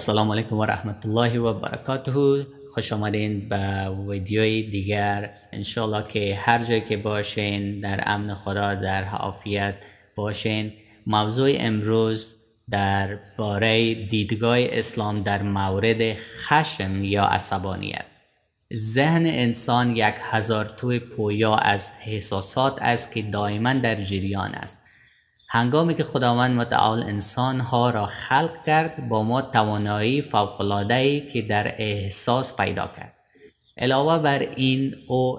السلام علیکم و رحمت الله و برکاته خوش آمدین به ویدیوی دیگر انشاءالله که هر جای که باشین در امن خدا در حافیت باشین موضوع امروز در باره دیدگاه اسلام در مورد خشم یا عصبانیت ذهن انسان یک هزار توی پویا از حساسات است که دائما در جریان است هنگامی که خداوند متعال انسان ها را خلق کرد با ما توانایی فوق العاده که در احساس پیدا کرد علاوه بر این او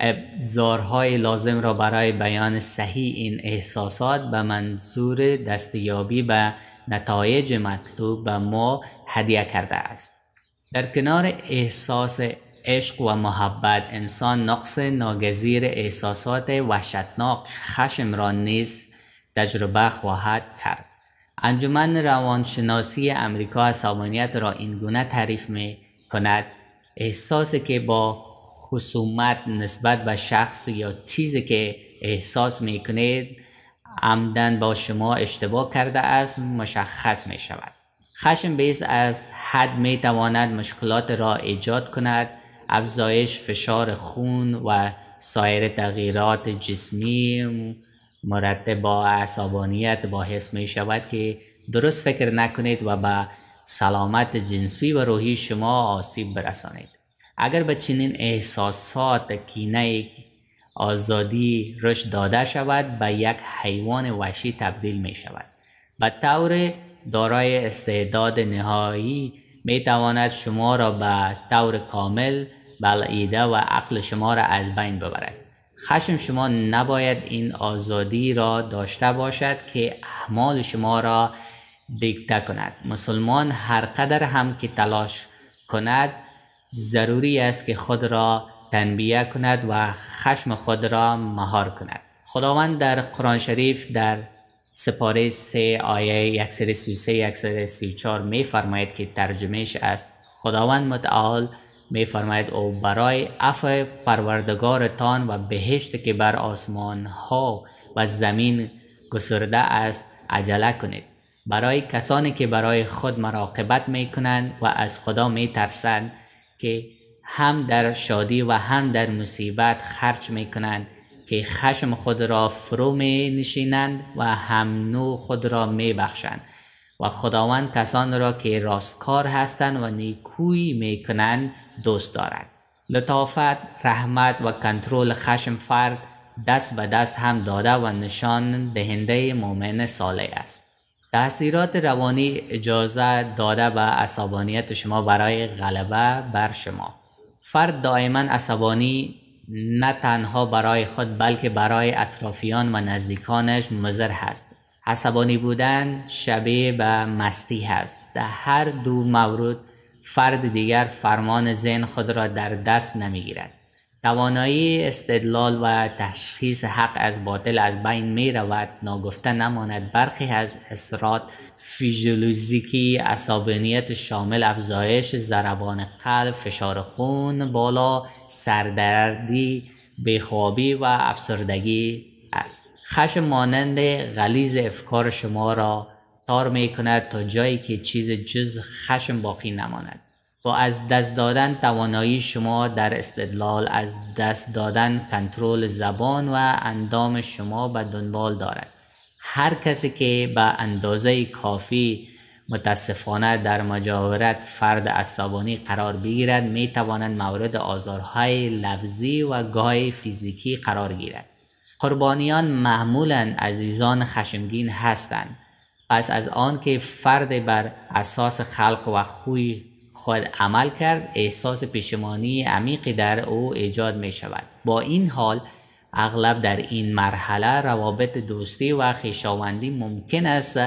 ابزارهای لازم را برای بیان صحیح این احساسات به منظور دستیابی به نتایج مطلوب به ما هدیه کرده است در کنار احساس عشق و محبت انسان نقص ناگزیر احساسات وحشتناک خشم را نیز تجربه خواهد کرد انجمن روانشناسی امریکا عصبانیت را این گونه تعریف می کند احساسی که با خصومت نسبت به شخص یا چیزی که احساس می کند عمدن با شما اشتباه کرده است مشخص می شود خشم بیز از حد می تواند مشکلات را ایجاد کند افزایش فشار خون و سایر تغییرات جسمی مرتب با عصبانیت باعث می شود که درست فکر نکنید و به سلامت جنسی و روحی شما آسیب برسانید اگر به چنین احساسات کینه آزادی رشد داده شود به یک حیوان وحشی تبدیل می شود به طور دارای استعداد نهایی می تواند شما را به طور کامل بلعیده و عقل شما را از بین ببرد خشم شما نباید این آزادی را داشته باشد که احمال شما را دیکته کند مسلمان هر قدر هم که تلاش کند ضروری است که خود را تنبیه کند و خشم خود را مهار کند خداوند در قرآن شریف در سپاره 3 آیه 133 134 می فرماید که ترجمهش است خداوند متعال می فرماید او برای پروردگار پروردگارتان و بهشت که بر آسمان ها و زمین گسرده است عجله کنید برای کسانی که برای خود مراقبت می کنند و از خدا می ترسند که هم در شادی و هم در مصیبت خرچ می کنند که خشم خود را فرو می نشینند و هم نو خود را می بخشند و خداوند کسان را که راستکار هستند و نیکوی میکنند دوست دارد لطافت رحمت و کنترل خشم فرد دست به دست هم داده و نشان دهنده مؤمن صالح است تاثیرات روانی اجازه داده به عصبانیت شما برای غلبه بر شما فرد دائما عصبانی نه تنها برای خود بلکه برای اطرافیان و نزدیکانش مضر هست عصبانی بودن شبیه به مستی هست در هر دو مورد فرد دیگر فرمان ذهن خود را در دست نمی گیرد. توانایی استدلال و تشخیص حق از باطل از بین می رود ناگفته نماند برخی از اثرات فیزیولوژیکی عصبانیت شامل افزایش ضربان قلب فشار خون بالا سردردی بیخوابی و افسردگی است خشم مانند غلیز افکار شما را تار می کند تا جایی که چیز جز خشم باقی نماند با از دست دادن توانایی شما در استدلال از دست دادن کنترل زبان و اندام شما به دنبال دارد هر کسی که به اندازه کافی متاسفانه در مجاورت فرد عصبانی قرار بگیرد می تواند مورد آزارهای لفظی و گاهی فیزیکی قرار گیرد قربانیان معمولا عزیزان خشمگین هستند پس از آنکه فرد بر اساس خلق و خوی خود عمل کرد احساس پشیمانی عمیقی در او ایجاد می شود با این حال اغلب در این مرحله روابط دوستی و خویشاوندی ممکن است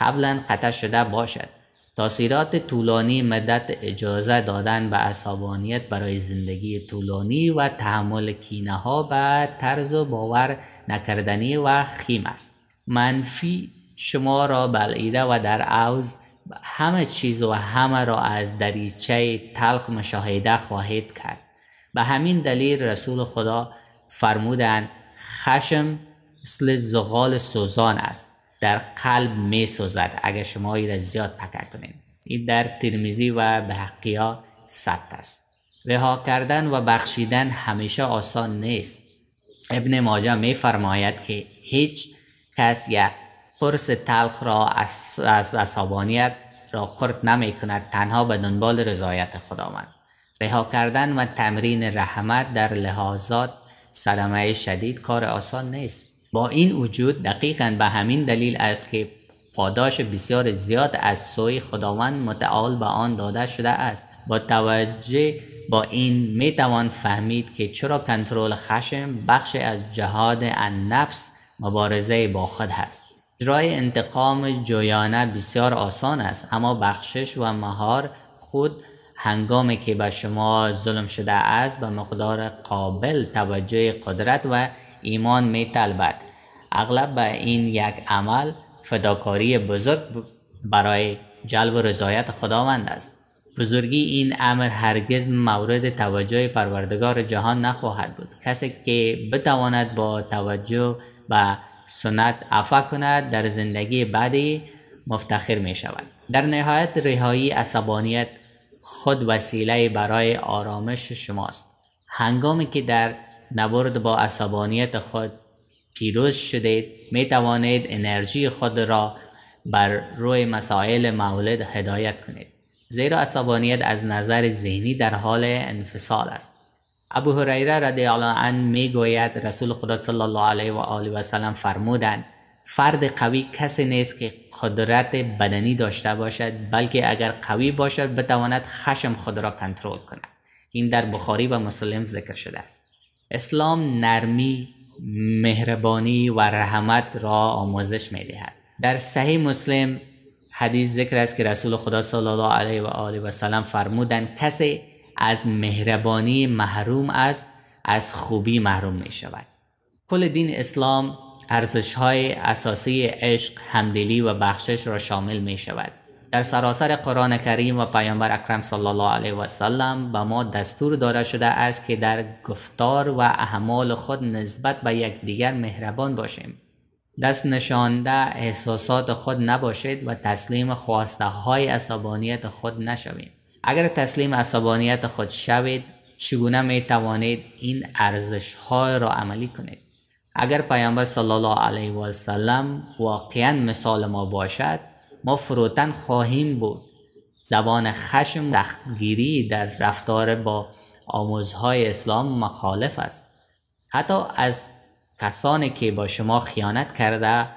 قبلا قطع شده باشد تاثیرات طولانی مدت اجازه دادن به عصبانیت برای زندگی طولانی و تحمل کینه ها به طرز باور نکردنی و خیم است منفی شما را بلعیده و در عوض همه چیز و همه را از دریچه تلخ مشاهده خواهید کرد به همین دلیل رسول خدا فرمودند خشم مثل زغال سوزان است در قلب می سوزد اگر شما ای را زیاد پکه کنید این در ترمیزی و به ها ثبت است رها کردن و بخشیدن همیشه آسان نیست ابن ماجه می فرماید که هیچ کس یک قرص تلخ را از, از را قرد نمی کند تنها به دنبال رضایت خداوند رها کردن و تمرین رحمت در لحاظات صدمه شدید کار آسان نیست با این وجود دقیقا به همین دلیل است که پاداش بسیار زیاد از سوی خداوند متعال به آن داده شده است با توجه با این می توان فهمید که چرا کنترل خشم بخش از جهاد نفس مبارزه با خود هست اجرای انتقام جویانه بسیار آسان است اما بخشش و مهار خود هنگامی که به شما ظلم شده است به مقدار قابل توجه قدرت و ایمان می طلبد اغلب به این یک عمل فداکاری بزرگ برای جلب و رضایت خداوند است بزرگی این امر هرگز مورد توجه پروردگار جهان نخواهد بود کسی که بتواند با توجه و سنت عفا کند در زندگی بعدی مفتخر می شود در نهایت رهایی عصبانیت خود وسیله برای آرامش شماست هنگامی که در نبرد با عصبانیت خود پیروز شدید می توانید انرژی خود را بر روی مسائل مولد هدایت کنید زیرا عصبانیت از نظر ذهنی در حال انفصال است ابو هریره رضی الله عنه می گوید رسول خدا صلی الله علیه و آله و سلم فرمودند فرد قوی کسی نیست که قدرت بدنی داشته باشد بلکه اگر قوی باشد بتواند خشم خود را کنترل کند این در بخاری و مسلم ذکر شده است اسلام نرمی مهربانی و رحمت را آموزش می دهد در صحیح مسلم حدیث ذکر است که رسول خدا صلی الله علیه و آله و سلم فرمودند کسی از مهربانی محروم است از خوبی محروم می شود کل دین اسلام ارزش های اساسی عشق، همدلی و بخشش را شامل می شود در سراسر قرآن کریم و پیامبر اکرم صلی الله علیه و سلم به ما دستور داده شده است که در گفتار و اعمال خود نسبت به یکدیگر مهربان باشیم دست نشانده احساسات خود نباشید و تسلیم خواسته های عصبانیت خود نشوید اگر تسلیم عصبانیت خود شوید چگونه می توانید این ارزش ها را عملی کنید اگر پیامبر صلی الله علیه و سلم واقعا مثال ما باشد ما فروتن خواهیم بود زبان خشم دختگیری در رفتار با آموزهای اسلام مخالف است حتی از کسانی که با شما خیانت کرده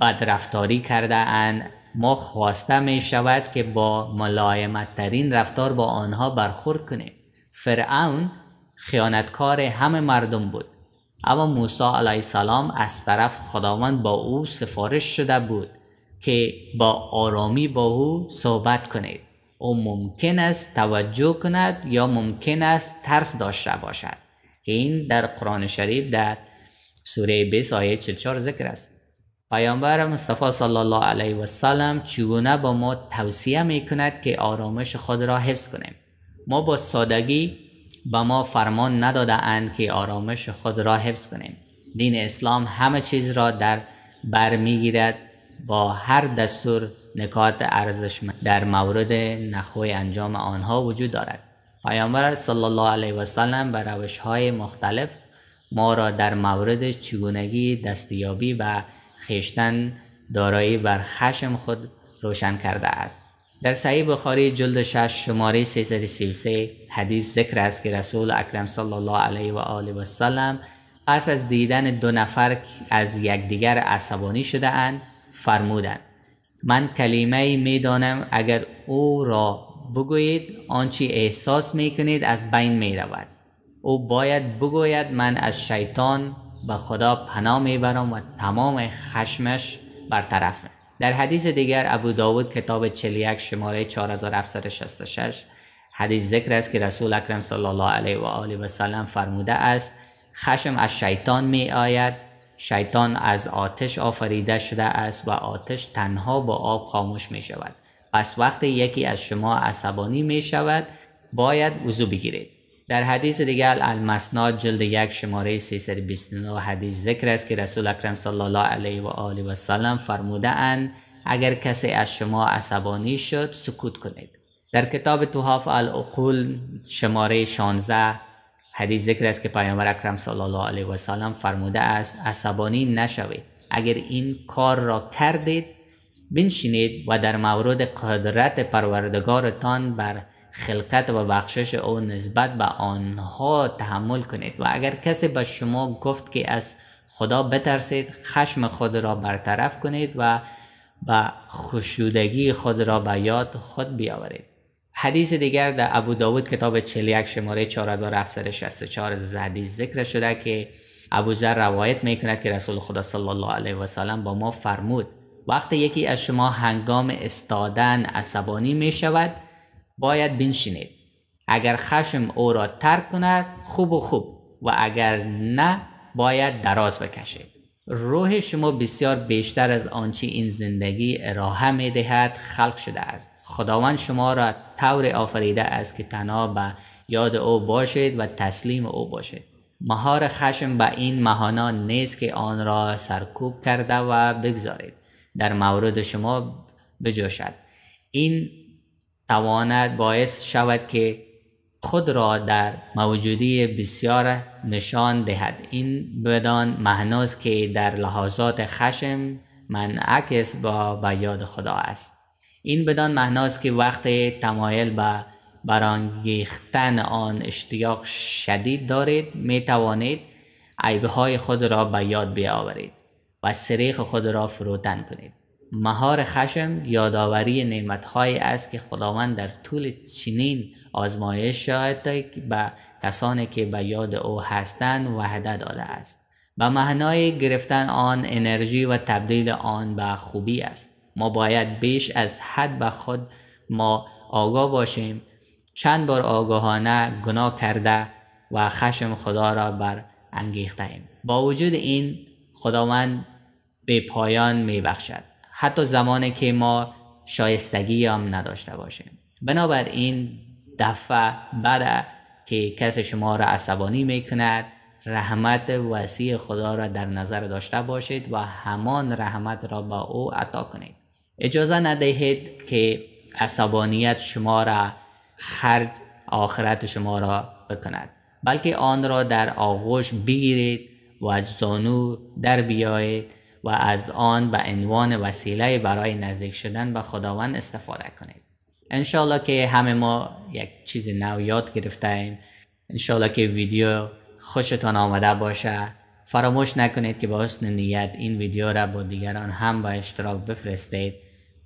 بدرفتاری کرده ان ما خواسته می شود که با ملایمت ترین رفتار با آنها برخورد کنیم فرعون خیانتکار همه مردم بود اما موسی علیه السلام از طرف خداوند با او سفارش شده بود که با آرامی با او صحبت کنید او ممکن است توجه کند یا ممکن است ترس داشته باشد که این در قرآن شریف در سوره 20 آیه 44 ذکر است پیامبر مصطفی صلی الله علیه و سلم چگونه با ما توصیه می کند که آرامش خود را حفظ کنیم ما با سادگی به ما فرمان نداده اند که آرامش خود را حفظ کنیم دین اسلام همه چیز را در بر میگیرد با هر دستور نکات ارزش در مورد نخوی انجام آنها وجود دارد پیامبر صلی الله علیه و سلم به روش های مختلف ما را در مورد چگونگی دستیابی و خیشتن دارایی بر خشم خود روشن کرده است در صحیح بخاری جلد 6 شماره 333 حدیث ذکر است که رسول اکرم صلی الله علیه و آله و سلم پس از دیدن دو نفر از یکدیگر عصبانی شده اند فرمودند من کلمه میدانم اگر او را بگویید آنچه احساس می کنید از بین می رود او باید بگوید من از شیطان به خدا پناه میبرم و تمام خشمش برطرف می در حدیث دیگر ابو داود کتاب 41 شماره 4766 حدیث ذکر است که رسول اکرم صلی الله علیه و آله و سلم فرموده است خشم از شیطان می آید شیطان از آتش آفریده شده است و آتش تنها با آب خاموش می شود پس وقتی یکی از شما عصبانی می شود باید وضو بگیرید در حدیث دیگر المسناد جلد یک شماره 329 حدیث ذکر است که رسول اکرم صلی الله علیه و آله و سلم فرموده اند اگر کسی از شما عصبانی شد سکوت کنید در کتاب توحاف العقول شماره 16 حدیث ذکر است که پیامبر اکرم صلی الله علیه و سلم فرموده است عصبانی نشوید اگر این کار را کردید بنشینید و در مورد قدرت پروردگارتان بر خلقت و بخشش او نسبت به آنها تحمل کنید و اگر کسی به شما گفت که از خدا بترسید خشم خود را برطرف کنید و به خشودگی خود را به یاد خود بیاورید حدیث دیگر در ابو داود کتاب 41 شماره 4764 زدی ذکر شده که ابو ذر روایت می کند که رسول خدا صلی الله علیه و سلم با ما فرمود وقتی یکی از شما هنگام استادن عصبانی می شود باید بنشینید اگر خشم او را ترک کند خوب و خوب و اگر نه باید دراز بکشید روح شما بسیار بیشتر از آنچه این زندگی راهه می دهد خلق شده است خداوند شما را طور آفریده است که تنها به یاد او باشید و تسلیم او باشید مهار خشم به این مهانا نیست که آن را سرکوب کرده و بگذارید در مورد شما بجوشد این تواند باعث شود که خود را در موجودی بسیار نشان دهد این بدان مهناز که در لحظات خشم منعکس با بیاد خدا است این بدان مهناز که وقت تمایل به برانگیختن آن اشتیاق شدید دارید می توانید عیبه های خود را به یاد بیاورید و سریخ خود را فروتن کنید مهار خشم یادآوری نعمت هایی است که خداوند در طول چنین آزمایش شاید به کسانی که به یاد او هستند وحده داده است به معنای گرفتن آن انرژی و تبدیل آن به خوبی است ما باید بیش از حد به خود ما آگاه باشیم چند بار آگاهانه گناه کرده و خشم خدا را بر انگیخته ایم با وجود این خداوند به پایان می بخشد حتی زمانی که ما شایستگی هم نداشته باشیم بنابراین دفع بره که کس شما را عصبانی می کند رحمت وسیع خدا را در نظر داشته باشید و همان رحمت را به او عطا کنید اجازه ندهید که عصبانیت شما را خرج آخرت شما را بکند بلکه آن را در آغوش بگیرید و از زانو در بیایید و از آن به عنوان وسیله برای نزدیک شدن به خداوند استفاده کنید انشالله که همه ما یک چیز نو یاد گرفتن انشالله که ویدیو خوشتان آمده باشه فراموش نکنید که با حسن نیت این ویدیو را با دیگران هم با اشتراک بفرستید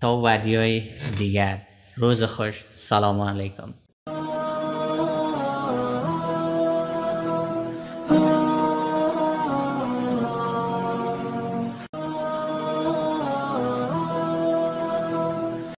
تا ویدیوی دیگر روز خوش سلام علیکم